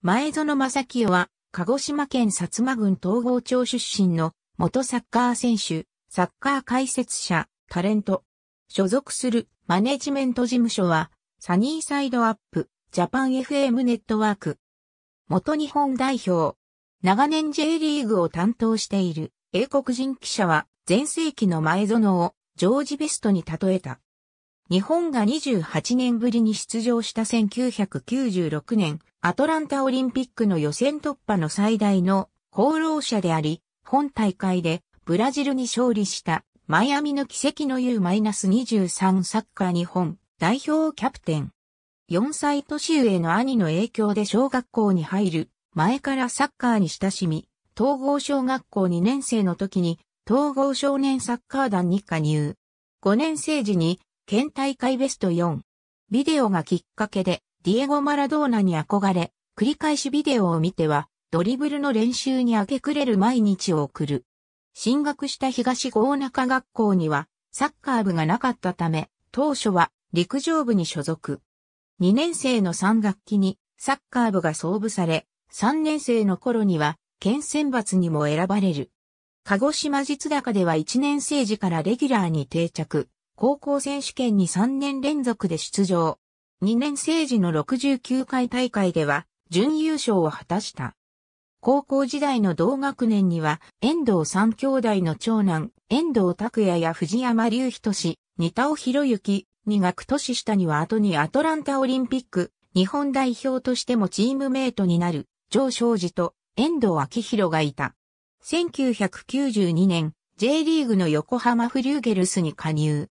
前園正清は、鹿児島県薩摩郡東郷町出身の元サッカー選手、サッカー解説者、タレント。所属するマネジメント事務所は、サニーサイドアップ、ジャパン FM ネットワーク。元日本代表。長年 J リーグを担当している英国人記者は、前世紀の前園をジョージ・ベストに例えた。日本が28年ぶりに出場した1996年、アトランタオリンピックの予選突破の最大の功労者であり、本大会でブラジルに勝利したマイアミの奇跡の U-23 サッカー日本代表キャプテン。4歳年上の兄の影響で小学校に入る前からサッカーに親しみ、統合小学校2年生の時に統合少年サッカー団に加入。5年生時に県大会ベスト4。ビデオがきっかけでディエゴ・マラドーナに憧れ、繰り返しビデオを見ては、ドリブルの練習に明け暮れる毎日を送る。進学した東郷中学校には、サッカー部がなかったため、当初は陸上部に所属。2年生の3学期にサッカー部が創部され、3年生の頃には県選抜にも選ばれる。鹿児島実高では1年生時からレギュラーに定着、高校選手権に3年連続で出場、2年生時の69回大会では準優勝を果たした。高校時代の同学年には、遠藤三兄弟の長男、遠藤拓也や藤山隆仁、似田尾博之、二学年下には後にアトランタオリンピック、日本代表としてもチームメイトになる、上昇寺と遠藤昭弘がいた。1992年、J リーグの横浜フリューゲルスに加入。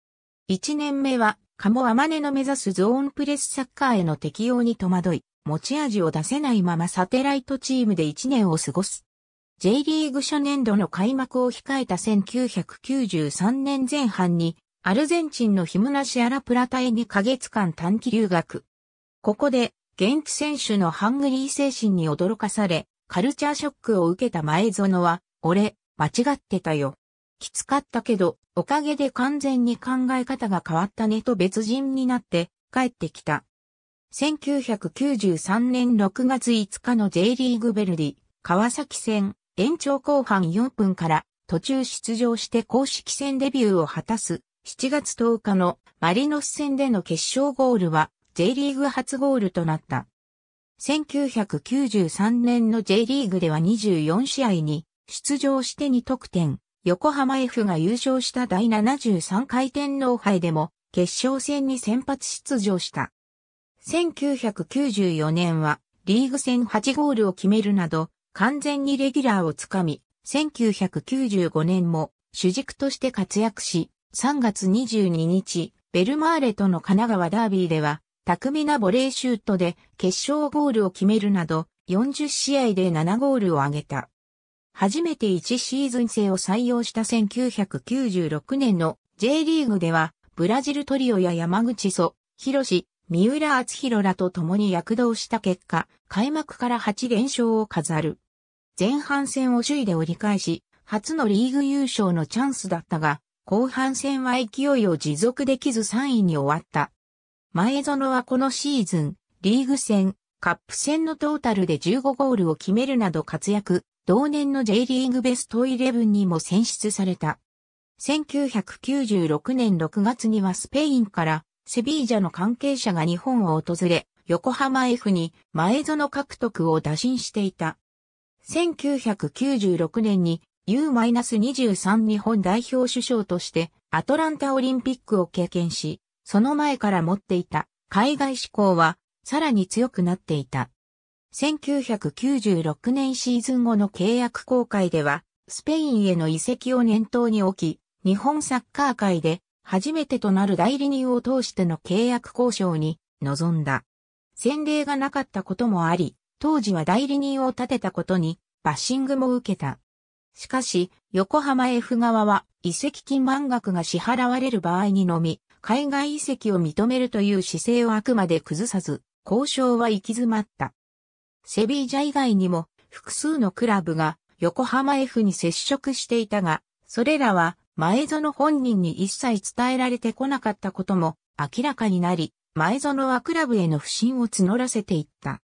1年目はカモアマネの目指すゾーンプレスサッカーへの適用に戸惑い、持ち味を出せないままサテライトチームで1年を過ごす。J リーグ初年度の開幕を控えた1993年前半に、アルゼンチンのヒムナシアラプラタへ2ヶ月間短期留学。ここで、現地選手のハングリー精神に驚かされ、カルチャーショックを受けた前園は、俺、間違ってたよ。きつかったけど、おかげで完全に考え方が変わったねと別人になって帰ってきた。1993年6月5日の J リーグベルディ、川崎戦、延長後半4分から途中出場して公式戦デビューを果たす7月10日のマリノス戦での決勝ゴールは J リーグ初ゴールとなった。1993年の J リーグでは24試合に出場して2得点、横浜 F が優勝した第73回天皇杯でも決勝戦に先発出場した。1994年はリーグ戦8ゴールを決めるなど完全にレギュラーをつかみ、1995年も主軸として活躍し、3月22日、ベルマーレとの神奈川ダービーでは、巧みなボレーシュートで決勝ゴールを決めるなど、40試合で7ゴールを挙げた。初めて1シーズン制を採用した1996年の J リーグでは、ブラジルトリオや山口祖、広志、三浦厚弘らと共に躍動した結果、開幕から8連勝を飾る。前半戦を首位で折り返し、初のリーグ優勝のチャンスだったが、後半戦は勢いを持続できず3位に終わった。前園はこのシーズン、リーグ戦、カップ戦のトータルで15ゴールを決めるなど活躍、同年の J リーグベストイレブンにも選出された。1996年6月にはスペインからセビージャの関係者が日本を訪れ、横浜 F に前園獲得を打診していた。1996年に U-23 日本代表首相としてアトランタオリンピックを経験し、その前から持っていた海外志向はさらに強くなっていた。1996年シーズン後の契約公開では、スペインへの移籍を念頭に置き、日本サッカー界で初めてとなる代理人を通しての契約交渉に臨んだ。先例がなかったこともあり、当時は代理人を立てたことにバッシングも受けた。しかし、横浜 F 側は移籍金満額が支払われる場合にのみ、海外移籍を認めるという姿勢をあくまで崩さず、交渉は行き詰まった。セビージャ以外にも複数のクラブが横浜 F に接触していたが、それらは前園本人に一切伝えられてこなかったことも明らかになり、前園はクラブへの不信を募らせていった。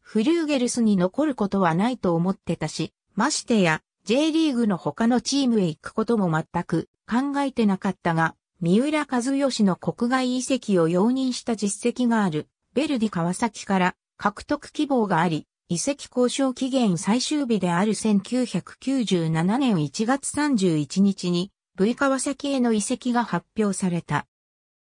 フリューゲルスに残ることはないと思ってたし、ましてや、J リーグの他のチームへ行くことも全く考えてなかったが、三浦和義の国外移籍を容認した実績がある、ベルディ川崎から獲得希望があり、移籍交渉期限最終日である1997年1月31日に V 川崎への移籍が発表された。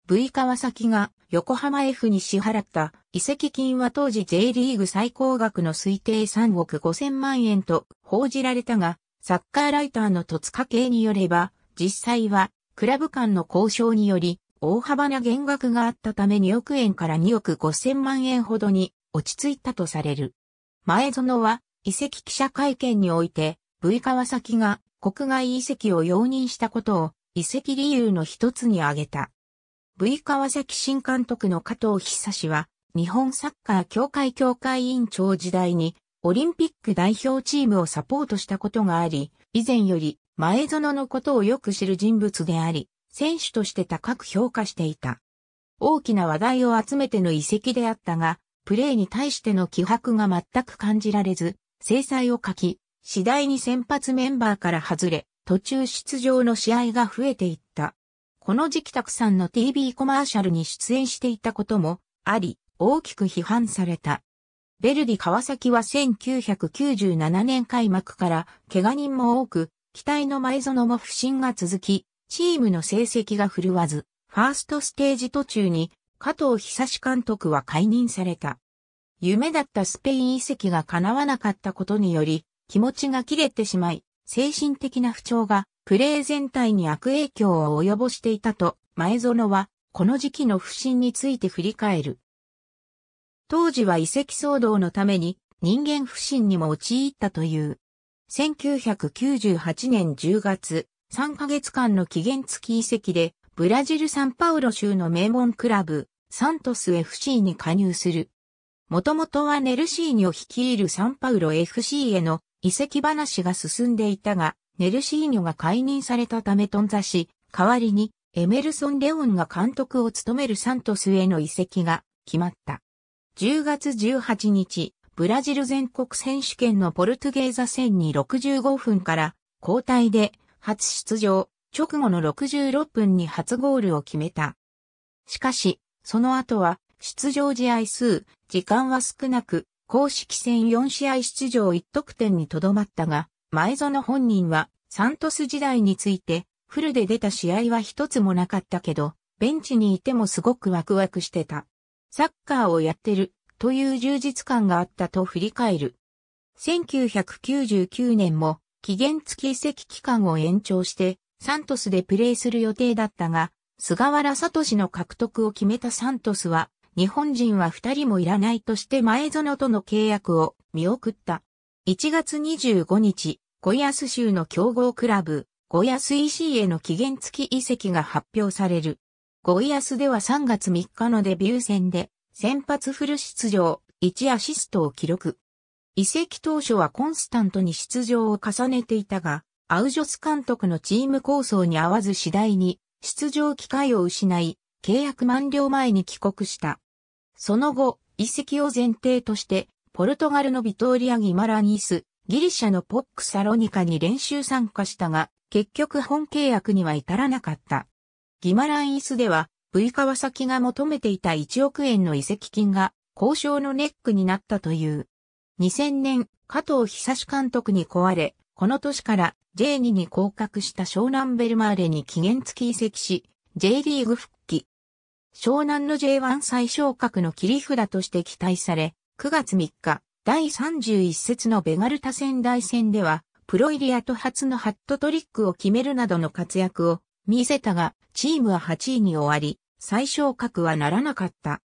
V 川崎が横浜 F に支払った移籍金は当時 J リーグ最高額の推定3億5千万円と報じられたが、サッカーライターの戸塚系によれば、実際はクラブ間の交渉により大幅な減額があったため2億円から2億5千万円ほどに落ち着いたとされる。前園は、遺跡記者会見において、V 川崎が国外遺跡を容認したことを遺跡理由の一つに挙げた。V 川崎新監督の加藤久志は、日本サッカー協会協会委員長時代に、オリンピック代表チームをサポートしたことがあり、以前より前園のことをよく知る人物であり、選手として高く評価していた。大きな話題を集めての遺跡であったが、プレーに対しての気迫が全く感じられず、制裁を書き、次第に先発メンバーから外れ、途中出場の試合が増えていった。この時期たくさんの TV コマーシャルに出演していたこともあり、大きく批判された。ベルディ川崎は1997年開幕から怪我人も多く、期待の前園も不振が続き、チームの成績が振るわず、ファーストステージ途中に加藤久志監督は解任された。夢だったスペイン遺跡が叶わなかったことにより、気持ちが切れてしまい、精神的な不調がプレー全体に悪影響を及ぼしていたと、前園は、この時期の不振について振り返る。当時は遺跡騒動のために人間不信にも陥ったという。1998年10月、3ヶ月間の期限付き遺跡で、ブラジルサンパウロ州の名門クラブ、サントス FC に加入する。もともとはネルシーニョ率いるサンパウロ FC への移籍話が進んでいたが、ネルシーニョが解任されたため頓挫し、代わりにエメルソン・レオンが監督を務めるサントスへの移籍が決まった。10月18日、ブラジル全国選手権のポルトゲーザ戦に65分から交代で初出場、直後の66分に初ゴールを決めた。しかし、その後は、出場試合数、時間は少なく、公式戦4試合出場1得点にとどまったが、前園本人は、サントス時代について、フルで出た試合は一つもなかったけど、ベンチにいてもすごくワクワクしてた。サッカーをやってる、という充実感があったと振り返る。1999年も、期限付き移籍期間を延長して、サントスでプレーする予定だったが、菅原聡の獲得を決めたサントスは、日本人は二人もいらないとして前園との契約を見送った。1月25日、ゴイアス州の競合クラブ、ゴイアス EC への期限付き移籍が発表される。ゴイアスでは3月3日のデビュー戦で、先発フル出場、1アシストを記録。移籍当初はコンスタントに出場を重ねていたが、アウジョス監督のチーム構想に合わず次第に出場機会を失い、契約満了前に帰国した。その後、遺跡を前提として、ポルトガルのビトーリア・ギマラニイス、ギリシャのポック・サロニカに練習参加したが、結局本契約には至らなかった。ギマランイスでは、V 川崎が求めていた1億円の移籍金が交渉のネックになったという。2000年、加藤久志監督に壊れ、この年から J2 に降格した湘南ベルマーレに期限付き移籍し、J リーグ復帰。湘南の J1 最昇格の切り札として期待され、9月3日、第31節のベガルタ仙台戦では、プロイリアと初のハットトリックを決めるなどの活躍を見せたが、チームは8位に終わり、最昇格はならなかった。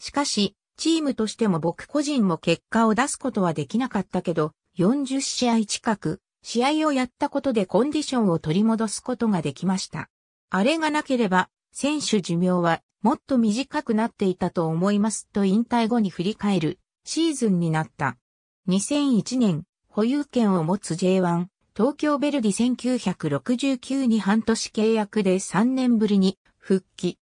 しかし、チームとしても僕個人も結果を出すことはできなかったけど、40試合近く、試合をやったことでコンディションを取り戻すことができました。あれがなければ、選手寿命はもっと短くなっていたと思いますと引退後に振り返るシーズンになった。2001年、保有権を持つ J1、東京ベルディ1969に半年契約で3年ぶりに復帰。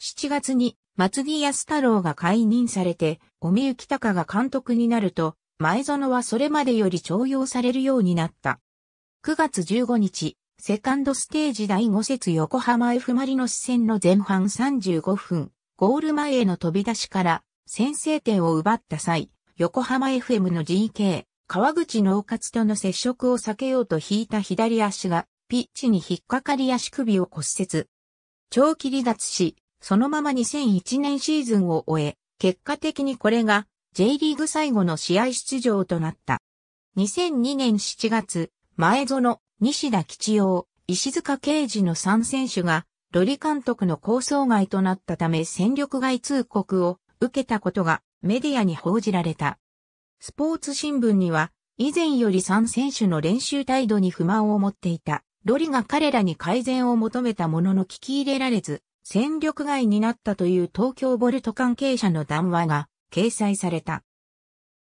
7月に松木安太郎が解任されて、尾身幸隆が監督になると、前園はそれまでより重用されるようになった。9月15日、セカンドステージ第5節横浜 F・ マリノス戦の前半35分、ゴール前への飛び出しから先制点を奪った際、横浜 FM の GK、川口農活との接触を避けようと引いた左足が、ピッチに引っかかり足首を骨折。長期離脱し、そのまま2001年シーズンを終え、結果的にこれが J リーグ最後の試合出場となった。2002年7月、前園、西田吉洋、石塚刑事の3選手が、ロリ監督の構想外となったため戦力外通告を受けたことがメディアに報じられた。スポーツ新聞には、以前より3選手の練習態度に不満を持っていた。ロリが彼らに改善を求めたものの聞き入れられず、戦力外になったという東京ボルト関係者の談話が掲載された。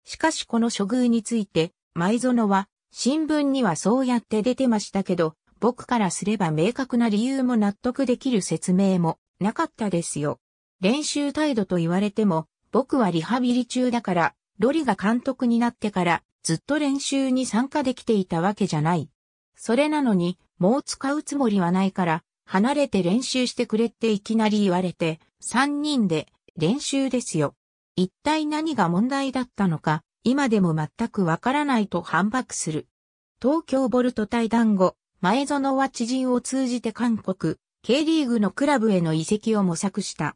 しかしこの処遇について、前園は、新聞にはそうやって出てましたけど、僕からすれば明確な理由も納得できる説明もなかったですよ。練習態度と言われても、僕はリハビリ中だから、ロリが監督になってからずっと練習に参加できていたわけじゃない。それなのに、もう使うつもりはないから、離れて練習してくれっていきなり言われて、3人で練習ですよ。一体何が問題だったのか、今でも全くわからないと反駁する。東京ボルト対談後、前園は知人を通じて韓国、K リーグのクラブへの移籍を模索した。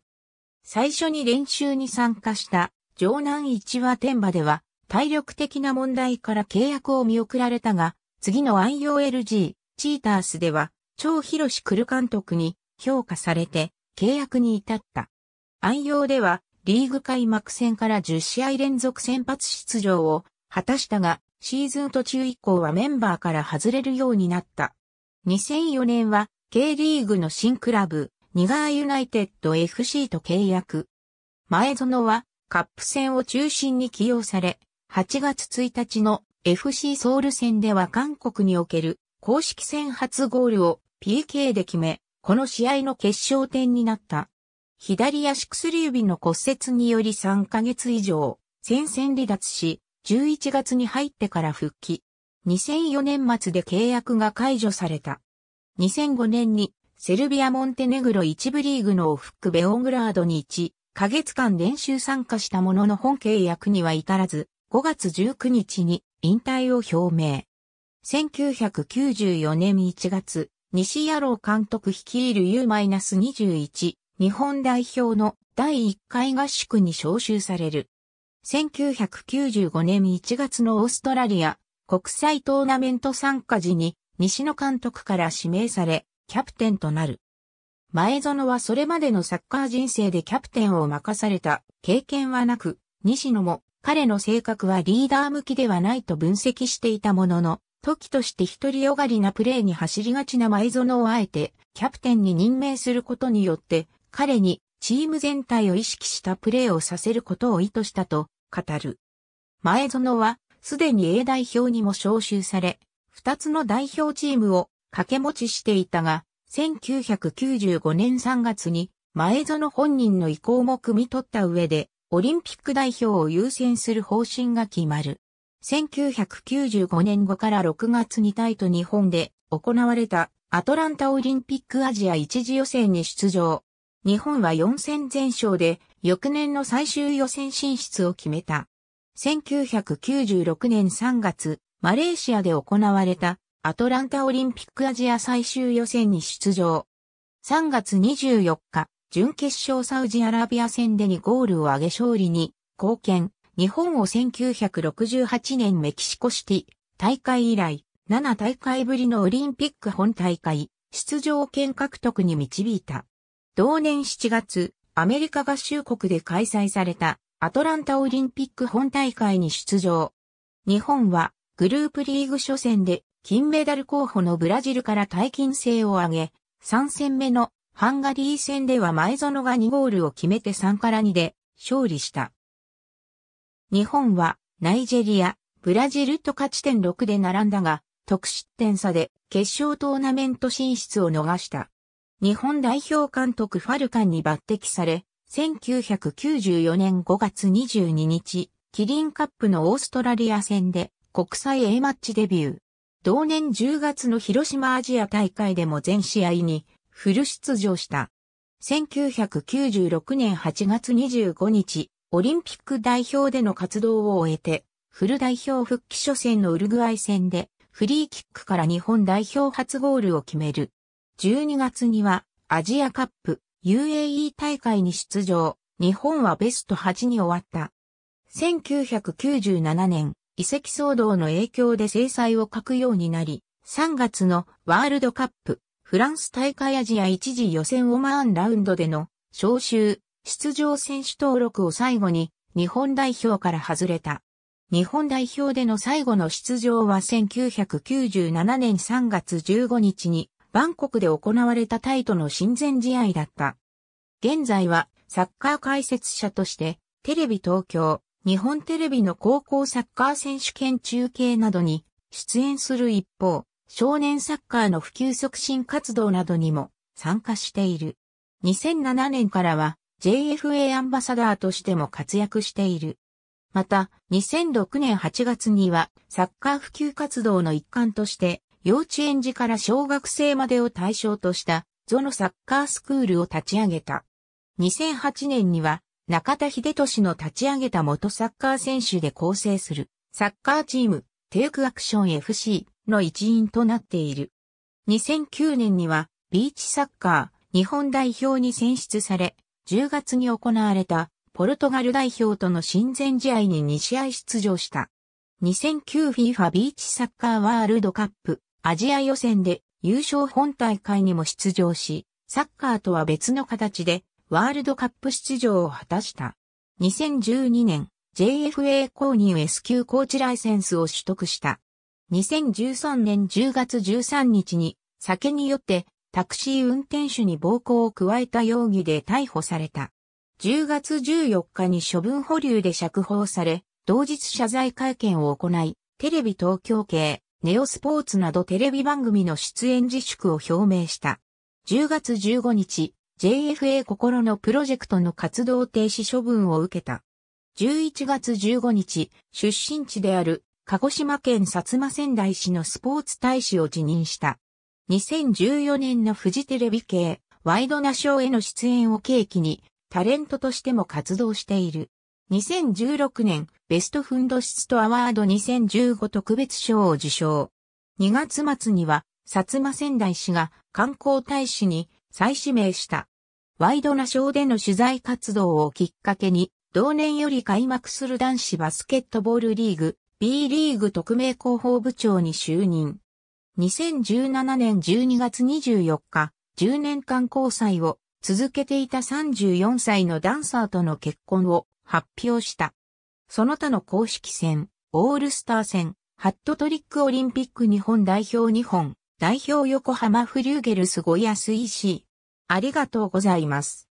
最初に練習に参加した城南一話天馬では体力的な問題から契約を見送られたが、次の IOLG チータースでは超広志クル監督に評価されて契約に至った。安陽ではリーグ開幕戦から10試合連続先発出場を果たしたが、シーズン途中以降はメンバーから外れるようになった。2004年は K リーグの新クラブ、ニガーユナイテッド FC と契約。前園はカップ戦を中心に起用され、8月1日の FC ソウル戦では韓国における公式戦初ゴールを PK で決め、この試合の決勝点になった。左足薬指の骨折により3ヶ月以上、戦線離脱し、11月に入ってから復帰。2004年末で契約が解除された。2005年にセルビア・モンテネグロ1部リーグのオフック・ベオングラードに1ヶ月間練習参加したものの本契約には至らず、5月19日に引退を表明。1994年1月、西野郎監督率いる U-21 日本代表の第1回合宿に招集される。1995年1月のオーストラリア国際トーナメント参加時に西野監督から指名され、キャプテンとなる。前園はそれまでのサッカー人生でキャプテンを任された経験はなく、西野も彼の性格はリーダー向きではないと分析していたものの、時として独りよがりなプレーに走りがちな前園をあえてキャプテンに任命することによって彼にチーム全体を意識したプレーをさせることを意図したと語る。前園はすでに A 代表にも招集され、2つの代表チームを掛け持ちしていたが、1995年3月に前園本人の意向も汲み取った上で、オリンピック代表を優先する方針が決まる。1995年後から6月にタイと日本で行われたアトランタオリンピックアジア一次予選に出場。日本は4戦全勝で、翌年の最終予選進出を決めた。1996年3月、マレーシアで行われたアトランタオリンピックアジア最終予選に出場。3月24日、準決勝サウジアラビア戦でにゴールを挙げ勝利に貢献。日本を1968年メキシコシティ大会以来、7大会ぶりのオリンピック本大会出場権獲得に導いた。同年7月、アメリカ合衆国で開催されたアトランタオリンピック本大会に出場。日本はグループリーグ初戦で金メダル候補のブラジルから大金星を挙げ、3戦目のハンガリー戦では前園が2ゴールを決めて3から2で勝利した。日本はナイジェリア、ブラジルと勝ち点6で並んだが、得失点差で決勝トーナメント進出を逃した。日本代表監督ファルカンに抜擢され、1994年5月22日、キリンカップのオーストラリア戦で国際 A マッチデビュー。同年10月の広島アジア大会でも全試合にフル出場した。1996年8月25日、オリンピック代表での活動を終えて、フル代表復帰初戦のウルグアイ戦で、フリーキックから日本代表初ゴールを決める。12月にはアジアカップ UAE 大会に出場、日本はベスト8に終わった。1997年、遺跡騒動の影響で制裁を書くようになり、3月のワールドカップ、フランス大会アジア一時予選オマーンラウンドでの招集、出場選手登録を最後に日本代表から外れた。日本代表での最後の出場は1997年3月15日にバンコクで行われたタイとの親善試合だった。現在はサッカー解説者として、テレビ東京、日本テレビの高校サッカー選手権中継などに出演する一方、少年サッカーの普及促進活動などにも参加している。2007年からは JFA アンバサダーとしても活躍している。また、2006年8月にはサッカー普及活動の一環として幼稚園児から小学生までを対象としたゾノサッカースクールを立ち上げた。2008年には中田秀俊の立ち上げた元サッカー選手で構成するサッカーチームテイクアクション FC の一員となっている。2009年にはビーチサッカー日本代表に選出され、10月に行われたポルトガル代表との親善試合に2試合出場した。2009FIFA ビーチサッカーワールドカップアジア予選で優勝本大会にも出場し、サッカーとは別の形でワールドカップ出場を果たした。2012年、JFA 公認 S 級コーチライセンスを取得した。2013年10月13日に酒によってタクシー運転手に暴行を加えた容疑で逮捕された。10月14日に処分保留で釈放され、同日謝罪会見を行い、テレビ東京系ネオスポーツなどテレビ番組の出演自粛を表明した。10月15日、JFA 心のプロジェクトの活動停止処分を受けた。11月15日、出身地である鹿児島県薩摩仙台市のスポーツ大使を辞任した。2014年のフジテレビ系ワイドナショーへの出演を契機にタレントとしても活動している。2016年、ベストフンドシストアワード2015特別賞を受賞。2月末には、薩摩仙台市が観光大使に再指名した。ワイドナショーでの取材活動をきっかけに、同年より開幕する男子バスケットボールリーグ、B リーグ特命広報部長に就任。2017年12月24日、10年間交際を続けていた34歳のダンサーとの結婚を発表した。その他の公式戦、オールスター戦、ハットトリックオリンピック日本代表日本、代表横浜フリューゲルスゴイアス EC。ありがとうございます。